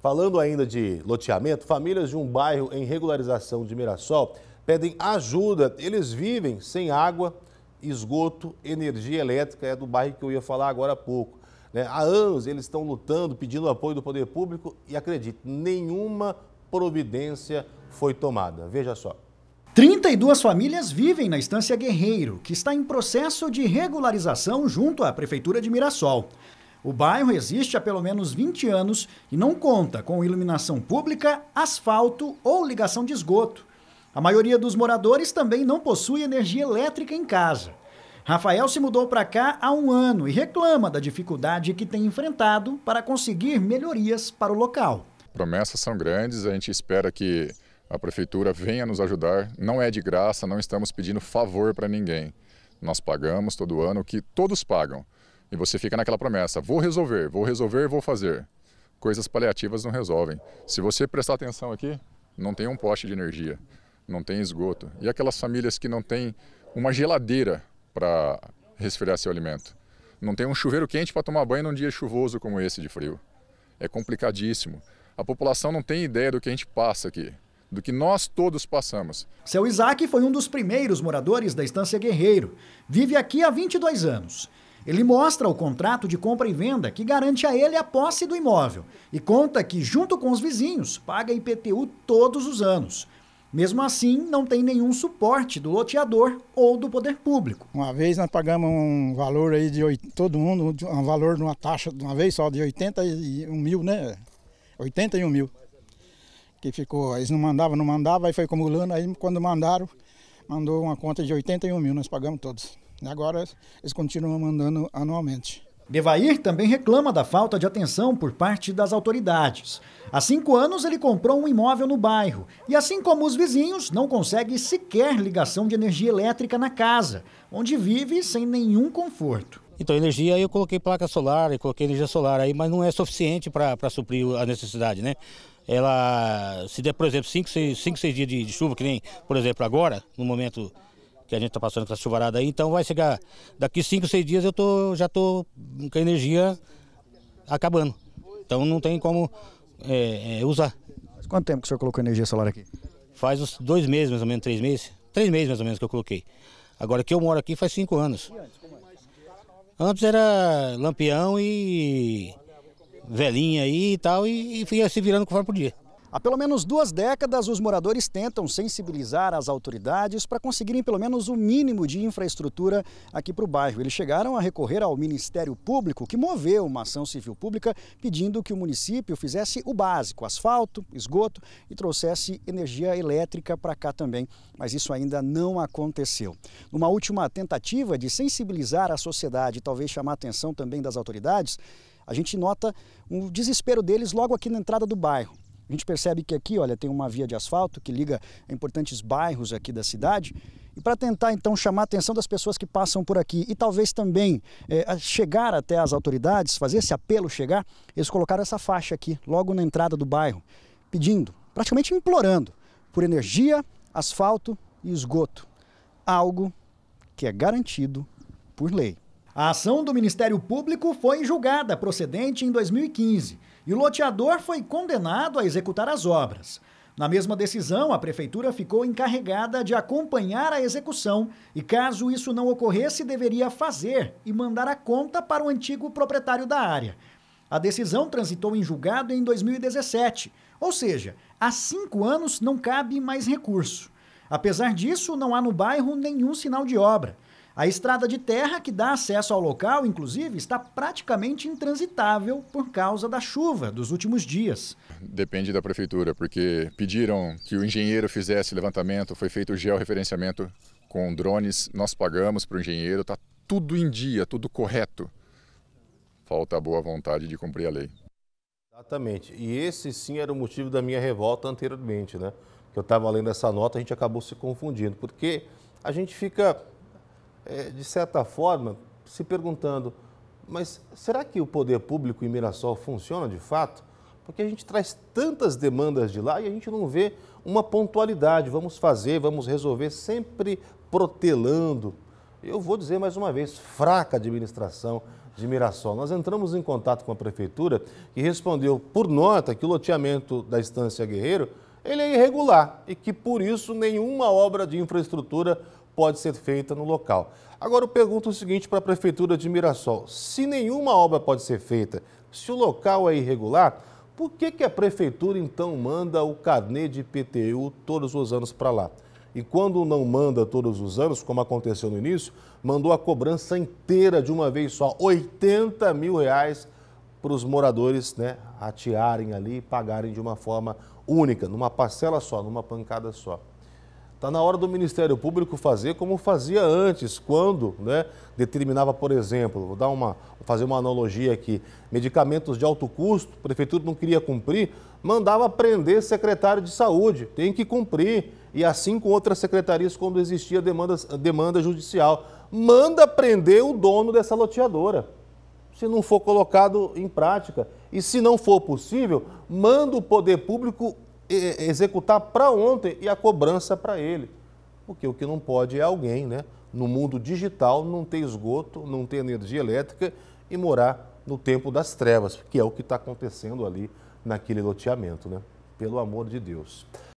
Falando ainda de loteamento, famílias de um bairro em regularização de Mirassol pedem ajuda. Eles vivem sem água, esgoto, energia elétrica. É do bairro que eu ia falar agora há pouco. Né? Há anos eles estão lutando, pedindo apoio do poder público e acredite, nenhuma providência foi tomada. Veja só. 32 famílias vivem na Estância Guerreiro, que está em processo de regularização junto à Prefeitura de Mirassol. O bairro existe há pelo menos 20 anos e não conta com iluminação pública, asfalto ou ligação de esgoto. A maioria dos moradores também não possui energia elétrica em casa. Rafael se mudou para cá há um ano e reclama da dificuldade que tem enfrentado para conseguir melhorias para o local. Promessas são grandes, a gente espera que a prefeitura venha nos ajudar. Não é de graça, não estamos pedindo favor para ninguém. Nós pagamos todo ano o que todos pagam. E você fica naquela promessa: vou resolver, vou resolver, vou fazer. Coisas paliativas não resolvem. Se você prestar atenção aqui, não tem um poste de energia, não tem esgoto. E aquelas famílias que não têm uma geladeira para resfriar seu alimento, não tem um chuveiro quente para tomar banho num dia chuvoso como esse de frio. É complicadíssimo. A população não tem ideia do que a gente passa aqui do que nós todos passamos. Seu Isaac foi um dos primeiros moradores da Estância Guerreiro. Vive aqui há 22 anos. Ele mostra o contrato de compra e venda que garante a ele a posse do imóvel e conta que, junto com os vizinhos, paga IPTU todos os anos. Mesmo assim, não tem nenhum suporte do loteador ou do poder público. Uma vez nós pagamos um valor aí de todo mundo, um valor de uma taxa de uma vez só de 81 mil, né? 81 mil. Que ficou, eles não mandavam, não mandavam, aí foi acumulando, aí quando mandaram, mandou uma conta de 81 mil, nós pagamos todos. Agora eles continuam mandando anualmente. Devair também reclama da falta de atenção por parte das autoridades. Há cinco anos ele comprou um imóvel no bairro e, assim como os vizinhos, não consegue sequer ligação de energia elétrica na casa, onde vive sem nenhum conforto. Então, energia, eu coloquei placa solar, e coloquei energia solar aí, mas não é suficiente para suprir a necessidade, né? Ela, se der, por exemplo, cinco seis dias de, de chuva, que nem, por exemplo, agora, no momento que a gente está passando com essa chuvarada aí, então vai chegar daqui 5, 6 dias eu tô, já estou com a energia acabando. Então não tem como é, é, usar. Mas quanto tempo que o senhor colocou energia solar aqui? Faz uns dois meses, mais ou menos, três meses. Três meses mais ou menos que eu coloquei. Agora que eu moro aqui faz cinco anos. É? Antes era lampião e velhinha aí e tal, e, e ia se virando conforme podia. Há pelo menos duas décadas, os moradores tentam sensibilizar as autoridades para conseguirem pelo menos o um mínimo de infraestrutura aqui para o bairro. Eles chegaram a recorrer ao Ministério Público, que moveu uma ação civil pública pedindo que o município fizesse o básico: asfalto, esgoto e trouxesse energia elétrica para cá também. Mas isso ainda não aconteceu. Numa última tentativa de sensibilizar a sociedade e talvez chamar a atenção também das autoridades, a gente nota um desespero deles logo aqui na entrada do bairro. A gente percebe que aqui, olha, tem uma via de asfalto que liga a importantes bairros aqui da cidade. E para tentar então chamar a atenção das pessoas que passam por aqui e talvez também é, chegar até as autoridades, fazer esse apelo chegar, eles colocaram essa faixa aqui, logo na entrada do bairro, pedindo, praticamente implorando, por energia, asfalto e esgoto. Algo que é garantido por lei. A ação do Ministério Público foi julgada procedente em 2015 e o loteador foi condenado a executar as obras. Na mesma decisão, a prefeitura ficou encarregada de acompanhar a execução e, caso isso não ocorresse, deveria fazer e mandar a conta para o antigo proprietário da área. A decisão transitou em julgado em 2017, ou seja, há cinco anos não cabe mais recurso. Apesar disso, não há no bairro nenhum sinal de obra. A estrada de terra que dá acesso ao local, inclusive, está praticamente intransitável por causa da chuva dos últimos dias. Depende da prefeitura, porque pediram que o engenheiro fizesse levantamento, foi feito o georreferenciamento com drones, nós pagamos para o engenheiro, está tudo em dia, tudo correto. Falta a boa vontade de cumprir a lei. Exatamente. E esse sim era o motivo da minha revolta anteriormente, né? Que eu estava lendo essa nota, a gente acabou se confundindo, porque a gente fica é, de certa forma, se perguntando: mas será que o poder público em Mirassol funciona de fato? Porque a gente traz tantas demandas de lá e a gente não vê uma pontualidade. Vamos fazer, vamos resolver, sempre protelando. Eu vou dizer mais uma vez: fraca administração de Mirassol. Nós entramos em contato com a prefeitura que respondeu por nota que o loteamento da Estância Guerreiro ele é irregular e que por isso nenhuma obra de infraestrutura pode ser feita no local. Agora eu pergunto o seguinte para a Prefeitura de Mirassol: se nenhuma obra pode ser feita, se o local é irregular, por que, que a Prefeitura então manda o carnê de IPTU todos os anos para lá? E quando não manda todos os anos, como aconteceu no início, mandou a cobrança inteira de uma vez só, 80 mil reais para os moradores né, ratearem ali e pagarem de uma forma única, numa parcela só, numa pancada só. Está na hora do Ministério Público fazer como fazia antes, quando né, determinava, por exemplo, vou, dar uma, vou fazer uma analogia aqui, medicamentos de alto custo, a prefeitura não queria cumprir, mandava prender secretário de saúde, tem que cumprir. E assim com outras secretarias quando existia demanda, demanda judicial. Manda prender o dono dessa loteadora, se não for colocado em prática. E se não for possível, manda o poder público executar para ontem e a cobrança para ele. Porque o que não pode é alguém, né? No mundo digital, não ter esgoto, não ter energia elétrica e morar no tempo das trevas, que é o que está acontecendo ali naquele loteamento, né? Pelo amor de Deus.